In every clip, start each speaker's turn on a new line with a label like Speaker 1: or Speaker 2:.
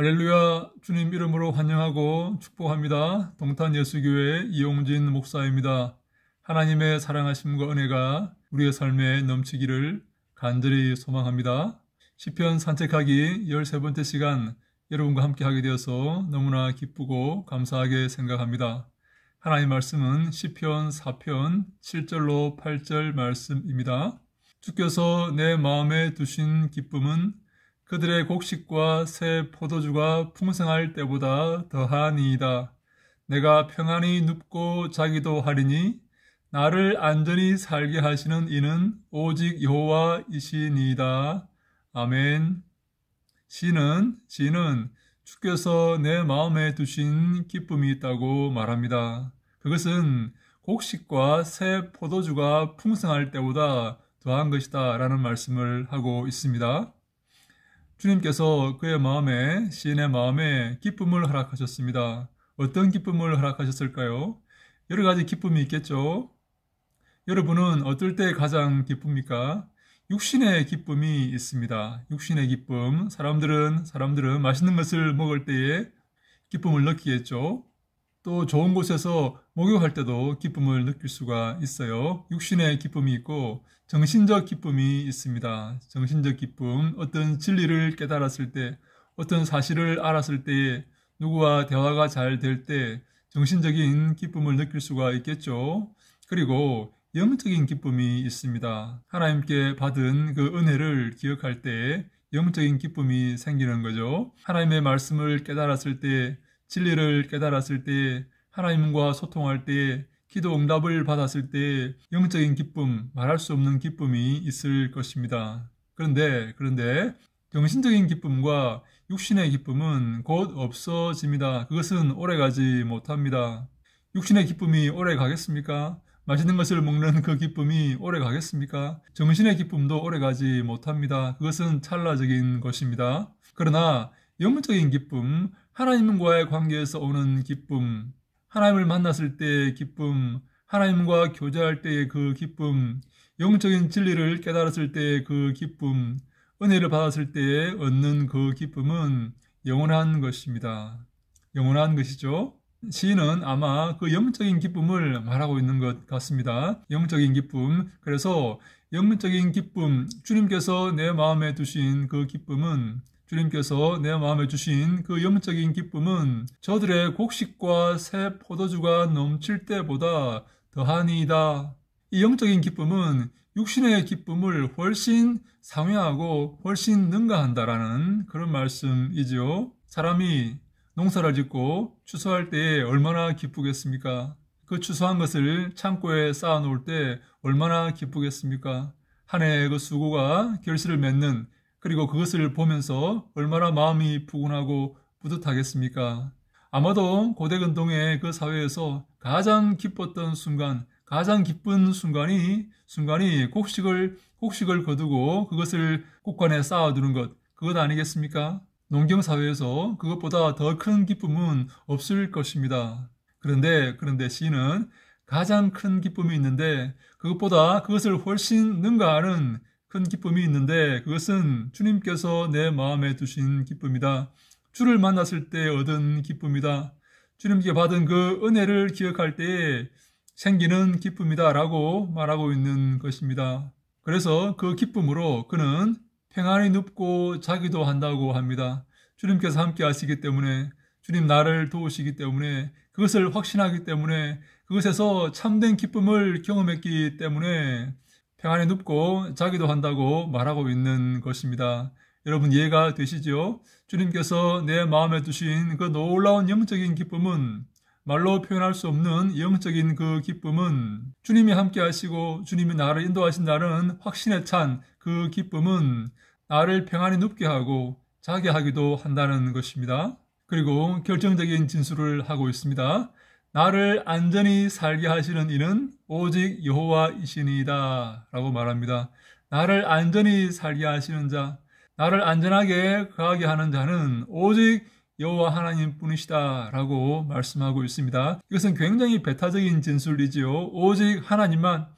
Speaker 1: 할렐루야 주님 이름으로 환영하고 축복합니다. 동탄 예수교회 이용진 목사입니다. 하나님의 사랑하심과 은혜가 우리의 삶에 넘치기를 간절히 소망합니다. 시편 산책하기 13번째 시간 여러분과 함께 하게 되어서 너무나 기쁘고 감사하게 생각합니다. 하나님 말씀은 시편 4편 7절로 8절 말씀입니다. 주께서 내 마음에 두신 기쁨은 그들의 곡식과 새 포도주가 풍성할 때보다 더하니이다. 내가 평안히 눕고 자기도 하리니 나를 안전히 살게 하시는 이는 오직 여호와이시니이다. 아멘. 시는 시는 주께서 내 마음에 두신 기쁨이 있다고 말합니다. 그것은 곡식과 새 포도주가 풍성할 때보다 더한 것이다 라는 말씀을 하고 있습니다. 주님께서 그의 마음에, 시인의 마음에 기쁨을 허락하셨습니다. 어떤 기쁨을 허락하셨을까요? 여러 가지 기쁨이 있겠죠? 여러분은 어떨 때 가장 기쁩니까? 육신의 기쁨이 있습니다. 육신의 기쁨. 사람들은, 사람들은 맛있는 것을 먹을 때에 기쁨을 느끼겠죠? 또 좋은 곳에서 목욕할 때도 기쁨을 느낄 수가 있어요. 육신의 기쁨이 있고 정신적 기쁨이 있습니다. 정신적 기쁨, 어떤 진리를 깨달았을 때, 어떤 사실을 알았을 때, 누구와 대화가 잘 될 때, 정신적인 기쁨을 느낄 수가 있겠죠. 그리고 영적인 기쁨이 있습니다. 하나님께 받은 그 은혜를 기억할 때 영적인 기쁨이 생기는 거죠. 하나님의 말씀을 깨달았을 때 진리를 깨달았을 때 하나님과 소통할 때 기도 응답을 받았을 때 영적인 기쁨, 말할 수 없는 기쁨이 있을 것입니다. 그런데, 그런데 정신적인 기쁨과 육신의 기쁨은 곧 없어집니다. 그것은 오래가지 못합니다. 육신의 기쁨이 오래 가겠습니까? 맛있는 것을 먹는 그 기쁨이 오래 가겠습니까? 정신의 기쁨도 오래 가지 못합니다. 그것은 찰나적인 것입니다. 그러나 영적인 기쁨, 하나님과의 관계에서 오는 기쁨, 하나님을 만났을 때의 기쁨, 하나님과 교제할 때의 그 기쁨, 영적인 진리를 깨달았을 때의 그 기쁨, 은혜를 받았을 때에 얻는 그 기쁨은 영원한 것입니다. 영원한 것이죠. 시인은 아마 그 영적인 기쁨을 말하고 있는 것 같습니다. 영적인 기쁨. 그래서 영적인 기쁨, 주님께서 내 마음에 두신 그 기쁨은 주님께서 내 마음에 주신 그 영적인 기쁨은 저들의 곡식과 새 포도주가 넘칠 때보다 더하니이다. 이 영적인 기쁨은 육신의 기쁨을 훨씬 상회하고 훨씬 능가한다라는 그런 말씀이지요. 사람이 농사를 짓고 추수할 때 얼마나 기쁘겠습니까? 그 추수한 것을 창고에 쌓아 놓을 때 얼마나 기쁘겠습니까? 한 해의 그 수고가 결실을 맺는 그리고 그것을 보면서 얼마나 마음이 부근하고 뿌듯하겠습니까? 아마도 고대근동의 그 사회에서 가장 기뻤던 순간, 가장 기쁜 순간이 순간이 곡식을 곡식을 거두고 그것을 곡간에 쌓아두는 것, 그것 아니겠습니까? 농경 사회에서 그것보다 더 큰 기쁨은 없을 것입니다. 그런데 그런데 시인은 가장 큰 기쁨이 있는데 그것보다 그것을 훨씬 능가하는 큰 기쁨이 있는데 그것은 주님께서 내 마음에 두신 기쁨이다. 주를 만났을 때 얻은 기쁨이다. 주님께 받은 그 은혜를 기억할 때 생기는 기쁨이다 라고 말하고 있는 것입니다. 그래서 그 기쁨으로 그는 평안히 눕고 자기도 한다고 합니다. 주님께서 함께 하시기 때문에 주님 나를 도우시기 때문에 그것을 확신하기 때문에 그것에서 참된 기쁨을 경험했기 때문에 평안에 눕고 자기도 한다고 말하고 있는 것입니다. 여러분 이해가 되시죠 주님께서 내 마음에 두신 그 놀라운 영적인 기쁨은 말로 표현할 수 없는 영적인 그 기쁨은 주님이 함께 하시고 주님이 나를 인도하신다는 확신에 찬 그 기쁨은 나를 평안히 눕게 하고 자게 하기도 한다는 것입니다. 그리고 결정적인 진술을 하고 있습니다. 나를 안전히 살게 하시는 이는 오직 여호와이시니이다 라고 말합니다. 나를 안전히 살게 하시는 자, 나를 안전하게 가게 하는 자는 오직 여호와 하나님 뿐이시다 라고 말씀하고 있습니다. 이것은 굉장히 배타적인 진술이지요. 오직 하나님만,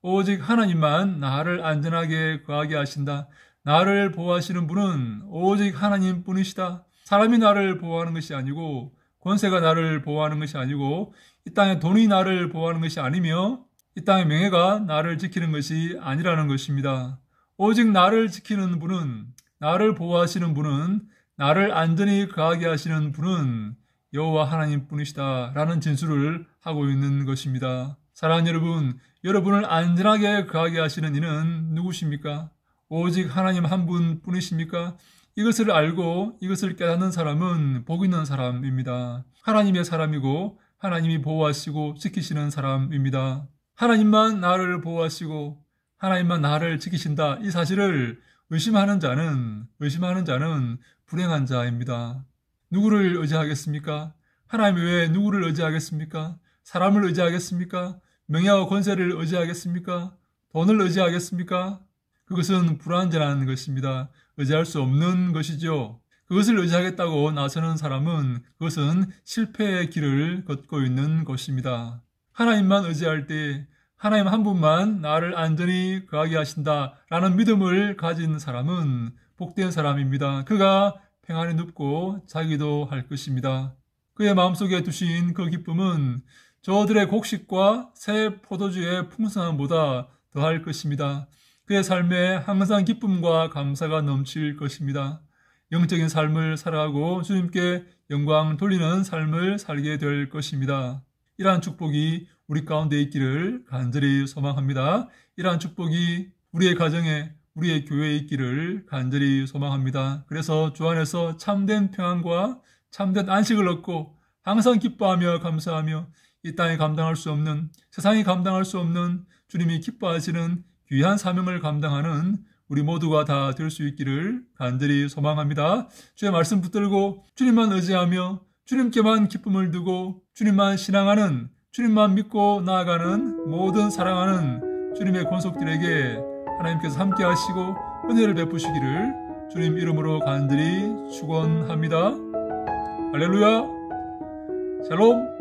Speaker 1: 오직 하나님만 나를 안전하게 가게 하신다. 나를 보호하시는 분은 오직 하나님 뿐이시다. 사람이 나를 보호하는 것이 아니고 권세가 나를 보호하는 것이 아니고 이땅에 돈이 나를 보호하는 것이 아니며 이 땅의 명예가 나를 지키는 것이 아니라는 것입니다. 오직 나를 지키는 분은 나를 보호하시는 분은 나를 안전히 가게 하시는 분은 여호와 하나님 뿐이시다라는 진술을 하고 있는 것입니다. 사랑하는 여러분, 여러분을 안전하게 가게 하시는 이는 누구십니까? 오직 하나님 한 분 뿐이십니까? 이것을 알고 이것을 깨닫는 사람은 복 있는 사람입니다. 하나님의 사람이고 하나님이 보호하시고 지키시는 사람입니다. 하나님만 나를 보호하시고 하나님만 나를 지키신다. 이 사실을 의심하는 자는 의심하는 자는 불행한 자입니다. 누구를 의지하겠습니까? 하나님 외에 누구를 의지하겠습니까? 사람을 의지하겠습니까? 명예와 권세를 의지하겠습니까? 돈을 의지하겠습니까? 그것은 불완전한 것입니다. 의지할 수 없는 것이죠. 그것을 의지하겠다고 나서는 사람은 그것은 실패의 길을 걷고 있는 것입니다. 하나님만 의지할 때 하나님 한 분만 나를 안전히 거하게 하신다라는 믿음을 가진 사람은 복된 사람입니다. 그가 평안에 눕고 자기도 할 것입니다. 그의 마음속에 두신 그 기쁨은 저들의 곡식과 새 포도주의 풍성함보다 더할 것입니다. 그의 삶에 항상 기쁨과 감사가 넘칠 것입니다. 영적인 삶을 살아가고 주님께 영광 돌리는 삶을 살게 될 것입니다. 이러한 축복이 우리 가운데 있기를 간절히 소망합니다. 이러한 축복이 우리의 가정에 우리의 교회에 있기를 간절히 소망합니다. 그래서 주 안에서 참된 평안과 참된 안식을 얻고 항상 기뻐하며 감사하며 이 땅에 감당할 수 없는 세상이 감당할 수 없는 주님이 기뻐하시는 귀한 사명을 감당하는 우리 모두가 다 될 수 있기를 간절히 소망합니다. 주의 말씀 붙들고 주님만 의지하며 주님께만 기쁨을 두고 주님만 신앙하는 주님만 믿고 나아가는 모든 사랑하는 주님의 권속들에게 하나님께서 함께 하시고 은혜를 베푸시기를 주님 이름으로 간절히 축원합니다. 할렐루야. 샬롬.